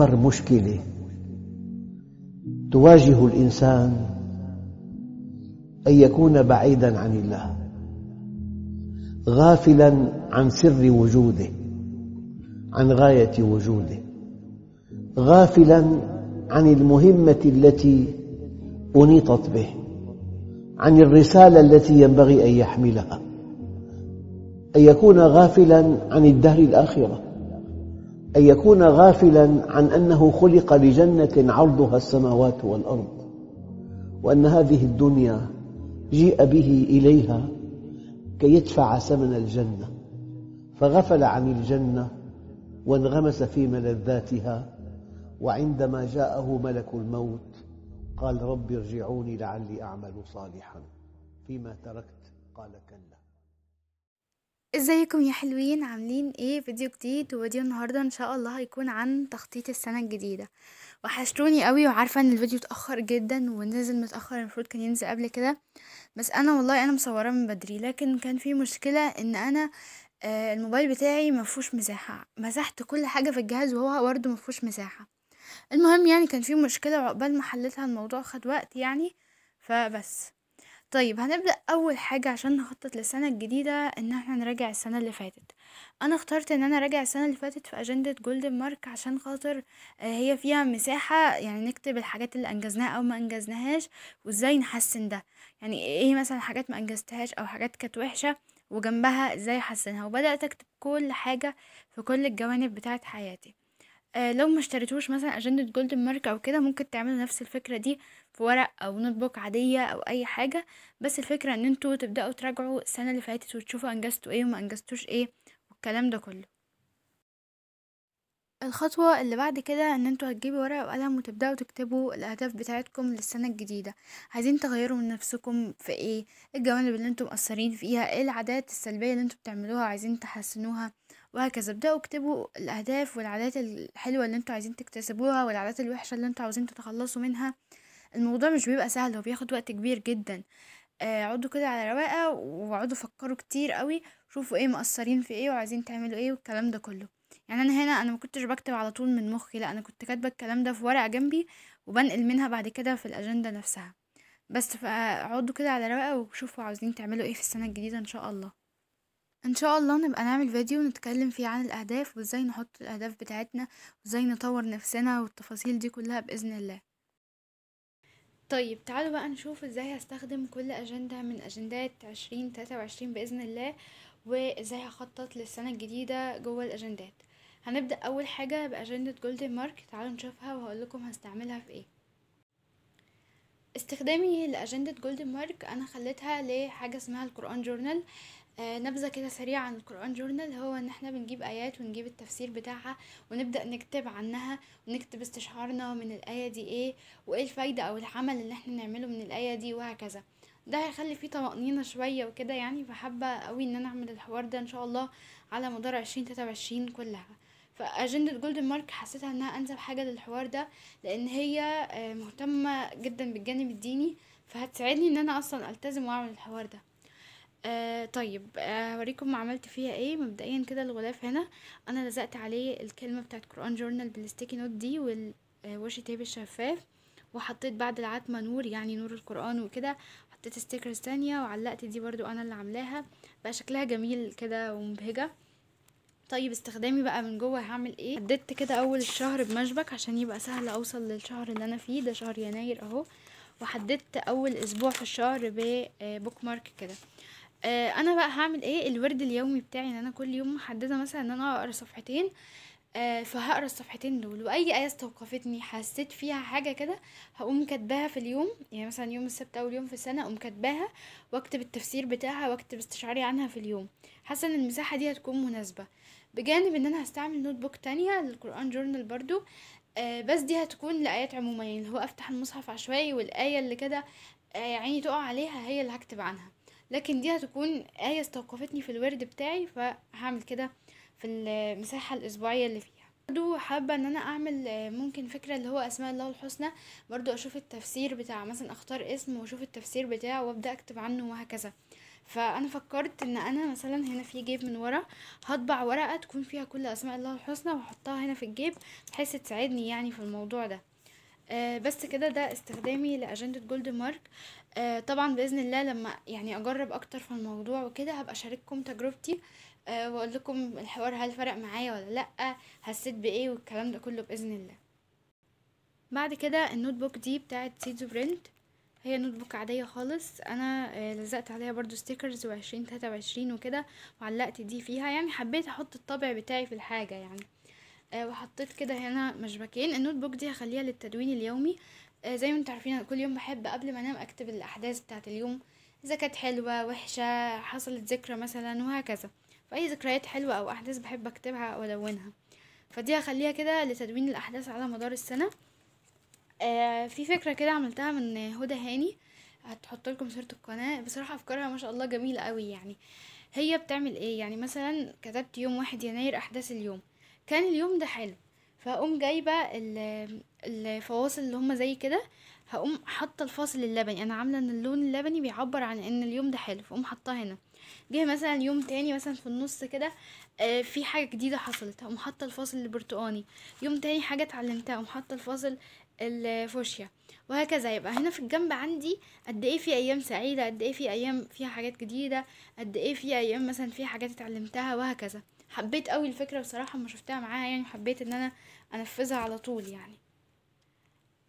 أكبر مشكلة تواجه الإنسان أن يكون بعيداً عن الله غافلاً عن سر وجوده عن غاية وجوده غافلاً عن المهمة التي أنيطت به عن الرسالة التي ينبغي أن يحملها أن يكون غافلاً عن الدهر الآخرة أن يكون غافلاً عن أنه خلق لجنة عرضها السماوات والأرض وأن هذه الدنيا جيء به إليها كي يدفع ثمن الجنة فغفل عن الجنة وانغمس في ملذاتها وعندما جاءه ملك الموت قال رب ارجعوني لعلي أعمل صالحا فيما تركت قال كلا ازيكم يا حلوين عاملين ايه فيديو جديد وفيديو النهارده ان شاء الله هيكون عن تخطيط السنه الجديده وحشتوني قوي وعارفه ان الفيديو اتاخر جدا ونزل متاخر المفروض كان ينزل قبل كده بس انا والله انا مصوره من بدري لكن كان في مشكله ان انا آه، الموبايل بتاعي مفهوش مساحه مسحت كل حاجه في الجهاز وهو برده مفهوش مساحه المهم يعني كان في مشكله وعقبال ما حلتها الموضوع خد وقت يعني فبس طيب هنبدأ أول حاجة عشان نخطط للسنة الجديدة إن احنا نراجع السنة اللي فاتت أنا اخترت إن أنا أراجع السنة اللي فاتت في أجندة جولدن مارك عشان خاطر آه، هي فيها مساحة يعني نكتب الحاجات اللي أنجزناها أو ما أنجزناهاش وإزاي نحسن ده يعني إيه مثلا حاجات ما أنجزتهاش أو حاجات كانت وحشة وجنبها إزاي أحسنها وبدأت أكتب كل حاجة في كل الجوانب بتاعة حياتي آه لو ما اشتريتوش مثلا اجندة جولدن مارك او كده ممكن تعملوا نفس الفكرة دي في ورق او نوت بوك عادية او اي حاجة بس الفكرة ان انتوا تبدأوا تراجعوا السنة اللي فاتت وتشوفوا انجزتوا ايه وما انجزتوش ايه والكلام ده كله الخطوة اللي بعد كده ان انتوا هتجيبوا ورقة وقلم وتبدأوا تكتبوا الاهداف بتاعتكم للسنة الجديدة عايزين تغيروا من نفسكم في ايه, إيه الجوانب اللي انتوا مقصرين فيها ايه العادات السلبية اللي انتوا بتعملوها عايزين تحسنوها وهكذا ابدأوا اكتبوا الأهداف والعادات الحلوة اللي انتوا عايزين تكتسبوها والعادات الوحشة اللي انتوا عاوزين تتخلصوا منها الموضوع مش بيبقى سهل هو بياخد وقت كبير جدا آه، اقعدوا كده على رواقة واقعدوا فكروا كتير قوي شوفوا ايه مقصرين في ايه وعايزين تعملوا ايه والكلام ده كله يعني انا هنا انا ما كنتش بكتب على طول من مخي لا انا كنت كاتبه الكلام ده في ورقه جنبي وبنقل منها بعد كده في الاجنده نفسها بس فاقعدوا كده على رواقه وشوفوا عاوزين تعملوا ايه في السنه الجديده ان شاء الله ان شاء الله نبقى نعمل فيديو نتكلم فيه عن الاهداف وازاي نحط الاهداف بتاعتنا وازاي نطور نفسنا والتفاصيل دي كلها باذن الله طيب تعالوا بقى نشوف ازاي هستخدم كل اجندة من اجندات عشرين تلاتة وعشرين باذن الله وازاي هخطط للسنة الجديدة جوه الاجندات هنبدأ اول حاجة باجندة جولدن مارك تعالوا نشوفها وهقول لكم هستعملها في ايه استخدامي لأجندة جولدن مارك أنا خليتها لحاجة اسمها القرآن جورنال آه، نبذة كده سريعة عن القرآن جورنال هو ان احنا بنجيب ايات ونجيب التفسير بتاعها ونبدأ نكتب عنها ونكتب استشعارنا من الآية دي ايه وايه الفايدة او العمل اللي احنا نعمله من الآية دي وهكذا ده هيخلي فيه طمأنينة شوية وكده يعني فحابة قوي ان انا اعمل الحوار ده ان شاء الله على مدار عشرين تلاتة وعشرين كلها فأجندة جولدن مارك حسيتها انها انسب حاجة للحوار ده لان هي آه، مهتمة جدا بالجانب الديني فهتساعدني ان انا اصلا التزم واعمل الحوار ده آه طيب آه، هوريكم آه عملت فيها ايه مبدئيا كده الغلاف هنا انا لزقت عليه الكلمه بتاعت قران جورنال بالستيكي نوت دي والوش آه، تيب الشفاف وحطيت بعد العتمة نور يعني نور القرآن وكده حطيت ستيكرز تانية وعلقت دي برضو أنا اللي عاملاها بقى شكلها جميل كده ومبهجة طيب استخدامي بقى من جوه هعمل ايه حددت كده اول الشهر بمشبك عشان يبقى سهل اوصل للشهر اللي انا فيه ده شهر يناير اهو وحددت اول اسبوع في الشهر ببوك مارك آه، كده آه انا بقى هعمل ايه الورد اليومي بتاعي ان انا كل يوم محدده مثلا ان انا اقرا صفحتين آه فهقرا الصفحتين دول واي ايه استوقفتني حسيت فيها حاجه كده هقوم كاتباها في اليوم يعني مثلا يوم السبت اول يوم في السنه اقوم كاتباها واكتب التفسير بتاعها واكتب استشعاري عنها في اليوم حاسه ان المساحه دي هتكون مناسبه بجانب ان انا هستعمل نوت بوك تانية للقران جورنال برضو آه بس دي هتكون لايات عموميه يعني اللي هو افتح المصحف عشوائي والايه اللي كده آه عيني تقع عليها هي اللي هكتب عنها لكن دي هتكون آية استوقفتني في الورد بتاعي فهعمل كده في المساحة الأسبوعية اللي فيها برضو حابة ان انا اعمل آه، ممكن فكرة اللي هو اسماء الله الحسنى برضو اشوف التفسير بتاع مثلا اختار اسم واشوف التفسير بتاعه وابدأ اكتب عنه وهكذا فانا فكرت ان انا مثلا هنا في جيب من ورا هطبع ورقة تكون فيها كل اسماء الله الحسنى واحطها هنا في الجيب بحيث تساعدني يعني في الموضوع ده آه، بس كده ده استخدامي لاجنده جولد مارك آه، طبعا باذن الله لما يعني اجرب اكتر في الموضوع وكده هبقى اشارككم تجربتي آه، واقول لكم الحوار هل فرق معايا ولا لا حسيت بايه والكلام ده كله باذن الله بعد كده النوت بوك دي بتاعه سيدو برنت هي نوت بوك عاديه خالص انا لزقت عليها برضو ستيكرز وعشرين تلاتة وعشرين وكده وعلقت دي فيها يعني حبيت احط الطابع بتاعي في الحاجه يعني آه وحطيت كده هنا مشبكين النوت بوك دي هخليها للتدوين اليومي آه زي ما انتوا عارفين كل يوم بحب قبل ما انام اكتب الاحداث بتاعه اليوم اذا كانت حلوه وحشه حصلت ذكرى مثلا وهكذا فاي ذكريات حلوه او احداث بحب اكتبها او الونها فدي هخليها كده لتدوين الاحداث على مدار السنه آه في فكره كده عملتها من هدى هاني هتحط لكم صوره القناه بصراحه افكارها ما شاء الله جميله قوي يعني هي بتعمل ايه يعني مثلا كتبت يوم واحد يناير احداث اليوم كان اليوم ده حلو فهقوم جايبه الفواصل اللي هما زي كده هقوم حاطه الفاصل اللبني انا عامله ان اللون اللبني بيعبر عن ان اليوم ده حلو فاقوم حاطاه هنا جه مثلا يوم تاني مثلا في النص كده آه، في حاجه جديده حصلت هقوم حاطه الفاصل البرتقاني يوم تاني حاجه اتعلمتها اقوم حاطه الفاصل الفوشيا وهكذا يبقى هنا في الجنب عندي قد ايه في ايام سعيده قد ايه في ايام فيها حاجات جديده قد ايه في ايام مثلا فيها حاجات اتعلمتها وهكذا حبيت قوي الفكره بصراحه ما شفتها معاها يعني حبيت ان انا انفذها على طول يعني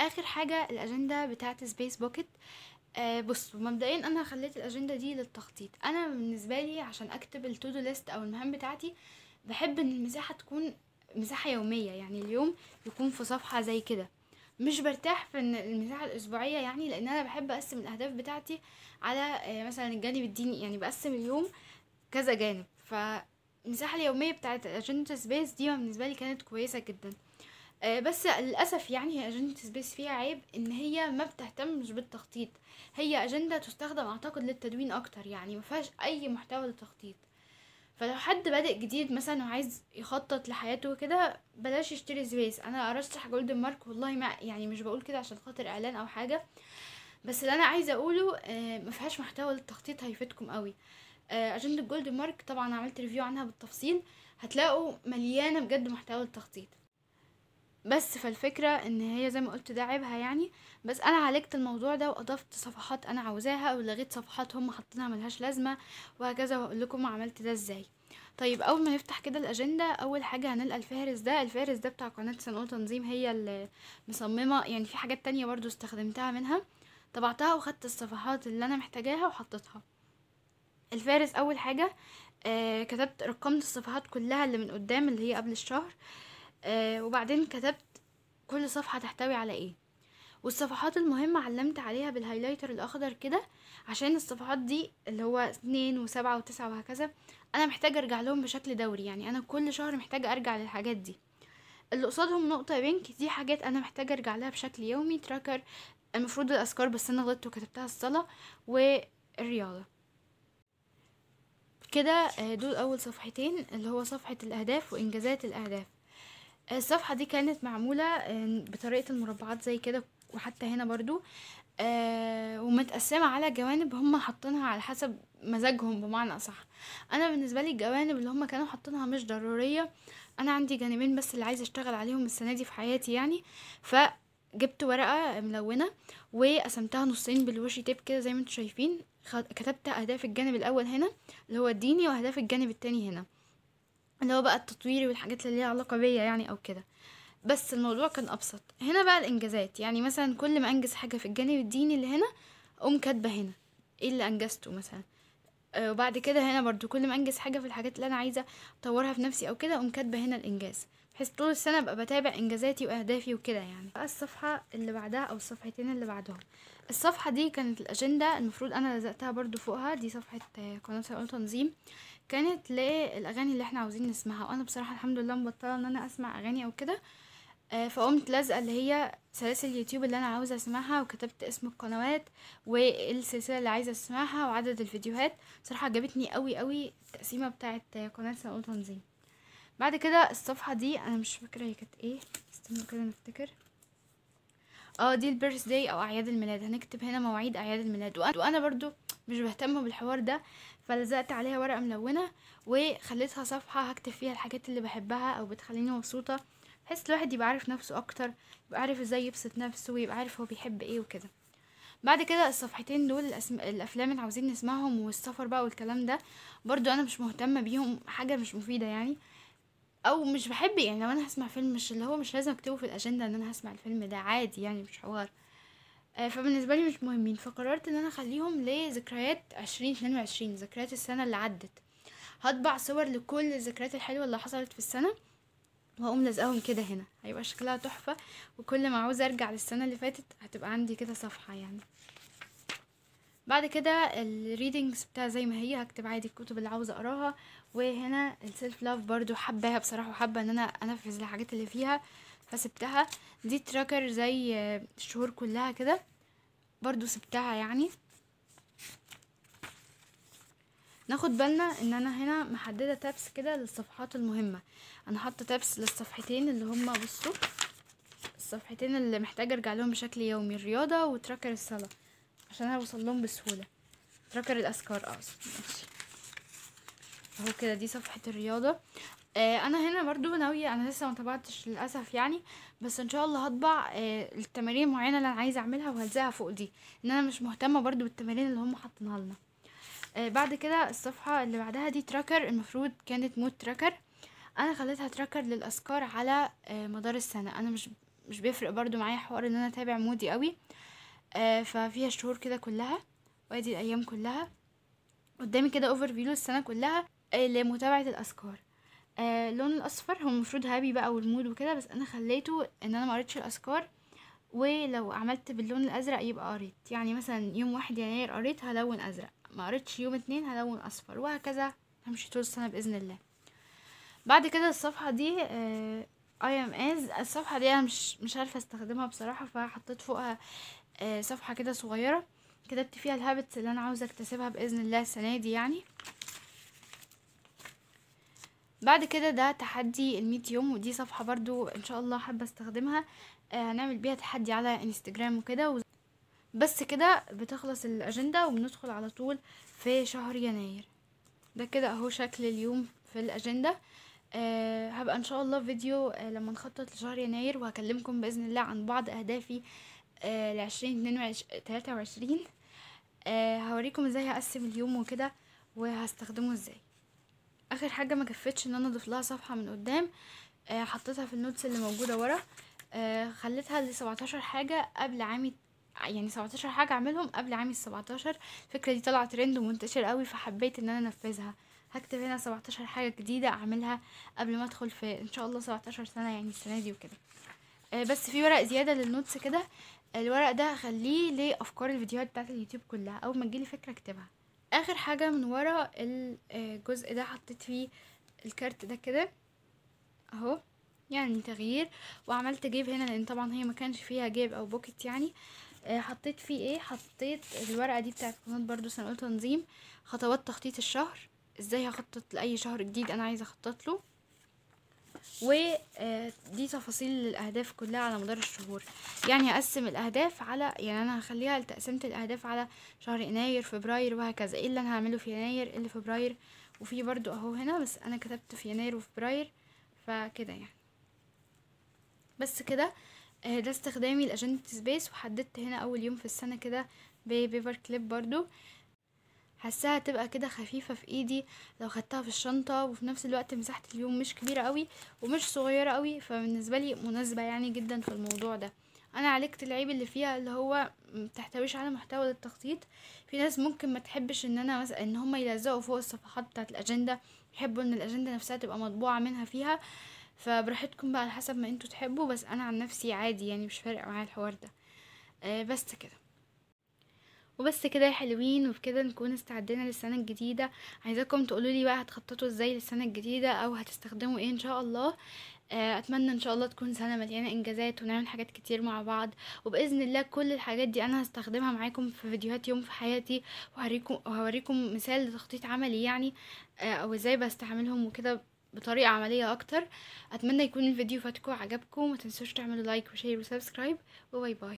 اخر حاجه الاجنده بتاعه سبيس بوكيت آه بص مبدئيا انا خليت الاجنده دي للتخطيط انا بالنسبه لي عشان اكتب التودو ليست او المهام بتاعتي بحب ان المساحه تكون مساحه يوميه يعني اليوم يكون في صفحه زي كده مش برتاح في المساحه الاسبوعيه يعني لان انا بحب اقسم الاهداف بتاعتي على آه، مثلا الجانب الديني يعني بقسم اليوم كذا جانب ف المساحه اليوميه بتاعت اجنده سبيس دي بالنسبه لي كانت كويسه جدا آه، بس للاسف يعني هي اجنده سبيس فيها عيب ان هي ما بتهتمش بالتخطيط هي اجنده تستخدم اعتقد للتدوين اكتر يعني ما فيهاش اي محتوى للتخطيط فلو حد بادئ جديد مثلا وعايز يخطط لحياته كده بلاش يشتري سبيس انا ارشح جولدن مارك والله ما يعني مش بقول كده عشان خاطر اعلان او حاجه بس اللي انا عايزه اقوله آه، مفيهاش محتوى للتخطيط هيفيدكم قوي آه، اجندة جولد مارك طبعا عملت ريفيو عنها بالتفصيل هتلاقوا مليانة بجد محتوى التخطيط بس فالفكرة ان هي زي ما قلت ده عيبها يعني بس انا عالجت الموضوع ده واضفت صفحات انا عاوزاها ولغيت صفحات هم حاطينها ملهاش لازمة وهكذا وهقول لكم عملت ده ازاي طيب اول ما نفتح كده الاجندة اول حاجة هنلقى الفهرس ده الفهرس ده بتاع قناة صنعول تنظيم هي اللي مصممة يعني في حاجات تانية برضو استخدمتها منها طبعتها وخدت الصفحات اللي انا محتاجاها وحطيتها الفارس اول حاجه آه كتبت رقمت الصفحات كلها اللي من قدام اللي هي قبل الشهر آه وبعدين كتبت كل صفحه تحتوي على ايه والصفحات المهمة علمت عليها بالهايلايتر الأخضر كده عشان الصفحات دي اللي هو اتنين وسبعة وتسعة وهكذا أنا محتاجة أرجع لهم بشكل دوري يعني أنا كل شهر محتاجة أرجع للحاجات دي اللي قصادهم نقطة بينك دي حاجات أنا محتاجة أرجع لها بشكل يومي تراكر المفروض الأذكار بس أنا غلطت وكتبتها الصلاة والرياضة كده آه، دول اول صفحتين اللي هو صفحة الاهداف وانجازات الاهداف آه، الصفحة دي كانت معمولة آه، بطريقة المربعات زي كده وحتى هنا برضو ومتقسمة على جوانب هم حاطينها على حسب مزاجهم بمعنى أصح أنا بالنسبة لي الجوانب اللي هم كانوا حاطينها مش ضرورية أنا عندي جانبين بس اللي عايزة أشتغل عليهم السنة دي في حياتي يعني ف جبت ورقه ملونه وقسمتها نصين بالوشي تيب كده زي ما انتم شايفين كتبت اهداف الجانب الاول هنا اللي هو الديني واهداف الجانب التاني هنا اللي هو بقى التطوير والحاجات اللي ليها علاقه بيا يعني او كده بس الموضوع كان ابسط هنا بقى الانجازات يعني مثلا كل ما انجز حاجه في الجانب الديني اللي هنا اقوم كاتبه هنا ايه اللي انجزته مثلا آه، وبعد كده هنا برضو كل ما انجز حاجه في الحاجات اللي انا عايزه اطورها في نفسي او كده اقوم كاتبه هنا الانجاز بحيث طول السنة أبقى بتابع إنجازاتي وأهدافي وكده يعني الصفحة اللي بعدها أو الصفحتين اللي بعدهم الصفحة دي كانت الأجندة المفروض أنا لزقتها برضو فوقها دي صفحة قناة سيقول تنظيم كانت للأغاني اللي احنا عاوزين نسمعها وأنا بصراحة الحمد لله مبطلة إن أنا أسمع أغاني أو كده آه، فقمت لازقة اللي هي سلاسل اليوتيوب اللي أنا عاوزة أسمعها وكتبت اسم القنوات والسلسلة اللي عايزة أسمعها وعدد الفيديوهات صراحه عجبتني قوي قوي التقسيمة بتاعة قناة اول تنظيم بعد كده الصفحه دي انا مش فاكره هي كانت ايه استنوا كده نفتكر اه دي البيرث داي او اعياد الميلاد هنكتب هنا مواعيد اعياد الميلاد وأنا, وانا برضو مش بهتم بالحوار ده فلزقت عليها ورقه ملونه وخليتها صفحه هكتب فيها الحاجات اللي بحبها او بتخليني مبسوطه بحيث الواحد يبقى عارف نفسه اكتر يبقى عارف ازاي يبسط نفسه ويبقى عارف هو بيحب ايه وكده بعد كده الصفحتين دول الأسم... الافلام اللي عاوزين نسمعهم والسفر بقى والكلام ده برضو انا مش مهتمه بيهم حاجه مش مفيده يعني او مش بحب يعني لو انا هسمع فيلم مش اللي هو مش لازم اكتبه في الاجنده ان انا هسمع الفيلم ده عادي يعني مش حوار آه، فبالنسبه لي مش مهمين فقررت ان انا اخليهم لذكريات عشرين اتنين وعشرين ذكريات السنه اللي عدت هطبع صور لكل الذكريات الحلوه اللي حصلت في السنه وهقوم لازقهم كده هنا هيبقى شكلها تحفه وكل ما عاوز ارجع للسنه اللي فاتت هتبقى عندي كده صفحه يعني بعد كده الريدنجز بتاع زي ما هي هكتب عادي الكتب اللي عاوزه اقراها وهنا السيلف لاف برضو حباها بصراحه وحابه ان انا انفذ الحاجات اللي فيها فسبتها دي تراكر زي الشهور كلها كده برضو سبتها يعني ناخد بالنا ان انا هنا محدده تابس كده للصفحات المهمه انا حاطه تابس للصفحتين اللي هما بصوا الصفحتين اللي محتاجه ارجع لهم بشكل يومي الرياضه وتراكر الصلاه عشان هوصل لهم بسهوله تراكر الاذكار اقصد اه، ماشي اهو كده دي صفحه الرياضه آه انا هنا برضو ناويه انا لسه ما طبعتش للاسف يعني بس ان شاء الله هطبع آه التمارين معينه اللي انا عايزه اعملها وهلزقها فوق دي ان انا مش مهتمه برضو بالتمارين اللي هم حاطينها لنا آه بعد كده الصفحه اللي بعدها دي تراكر المفروض كانت مود تراكر انا خليتها تراكر للاذكار على آه، مدار السنه انا مش مش بيفرق برضو معايا حوار ان انا اتابع مودي قوي آه ففيها الشهور كده كلها وادي الايام كلها قدامي كده اوفر فيو السنه كلها آه لمتابعه الاذكار آه اللون الاصفر هو المفروض هابي بقى والمود وكده بس انا خليته ان انا ما قريتش الاذكار ولو عملت باللون الازرق يبقى قريت يعني مثلا يوم واحد يناير قريت هلون ازرق ما قريتش يوم اتنين هلون اصفر وهكذا همشي طول السنه باذن الله بعد كده الصفحه دي آه اي ام از الصفحه دي انا مش مش عارفه استخدمها بصراحه فحطيت فوقها آه، صفحه كده صغيره كتبت فيها الهابتس اللي انا عاوزه اكتسبها باذن الله السنه دي يعني بعد كده ده تحدي الميت يوم ودي صفحه برضو ان شاء الله حابه استخدمها آه، هنعمل بيها تحدي على انستجرام وكده بس كده بتخلص الاجنده وبندخل على طول في شهر يناير ده كده اهو شكل اليوم في الاجنده أه هبقى ان شاء الله فيديو أه لما نخطط لشهر يناير وهكلمكم باذن الله عن بعض اهدافي آه، لعشرين اتنين وعشرين تلاتة وعشرين آه، هوريكم ازاي هقسم اليوم وكده وهستخدمه ازاي اخر حاجه ما كفتش ان انا اضيف لها صفحه من قدام آه، حطيتها في النوتس اللي موجوده ورا خليتها ل 17 حاجه قبل عامي يعني 17 حاجه اعملهم قبل عامي ال 17 الفكره دي طلعت ترند ومنتشر قوي فحبيت ان انا انفذها هكتب هنا 17 حاجة جديدة اعملها قبل ما ادخل في ان شاء الله 17 سنة يعني السنة دي وكده آه، بس في ورق زيادة للنوتس كده الورق ده هخليه لافكار الفيديوهات بتاعت اليوتيوب كلها اول ما تجيلي فكرة اكتبها اخر حاجة من ورا الجزء آه، ده حطيت فيه الكارت ده كده اهو يعني تغيير وعملت جيب هنا لان طبعا هي ما كانش فيها جيب او بوكت يعني آه، حطيت فيه ايه حطيت الورقه دي بتاعت قناه برضو صندوق تنظيم خطوات تخطيط الشهر ازاي هخطط لاي شهر جديد انا عايزه اخطط له ودي آه، تفاصيل الاهداف كلها على مدار الشهور يعني هقسم الاهداف على يعني انا هخليها لتقسيمه الاهداف على شهر يناير فبراير وهكذا ايه اللي انا هعمله في يناير ايه اللي في فبراير وفي برضو اهو هنا بس انا كتبت في يناير وفبراير فكده يعني بس كده آه، ده استخدامي لأجندة سبيس وحددت هنا أول يوم في السنة كده ببيبر كليب برضو حاساها تبقى كده خفيفه في ايدي لو خدتها في الشنطه وفي نفس الوقت مساحه اليوم مش كبيره قوي ومش صغيره قوي فبالنسبه لي مناسبه يعني جدا في الموضوع ده انا عالجت العيب اللي فيها اللي هو متحتويش على محتوى للتخطيط في ناس ممكن ما تحبش ان انا مثلا ان هم يلزقوا فوق الصفحات بتاعه الاجنده يحبوا ان الاجنده نفسها تبقى مطبوعه منها فيها فبراحتكم بقى على حسب ما انتوا تحبوا بس انا عن نفسي عادي يعني مش فارق معايا الحوار ده آه بس كده وبس كده يا حلوين وبكده نكون استعدينا للسنة الجديدة عايزاكم تقولولي بقى هتخططوا ازاي للسنة الجديدة او هتستخدموا ايه ان شاء الله آه، اتمنى ان شاء الله تكون سنه مليانه انجازات ونعمل حاجات كتير مع بعض وباذن الله كل الحاجات دي انا هستخدمها معاكم في فيديوهات يوم في حياتي وهوريكم وهوريكم مثال لتخطيط عملي يعني آه، او ازاي بستعملهم وكده بطريقه عمليه اكتر اتمنى يكون الفيديو فاتكم عجبكم ما تنسوش تعملوا لايك وشير وسبسكرايب وباي باي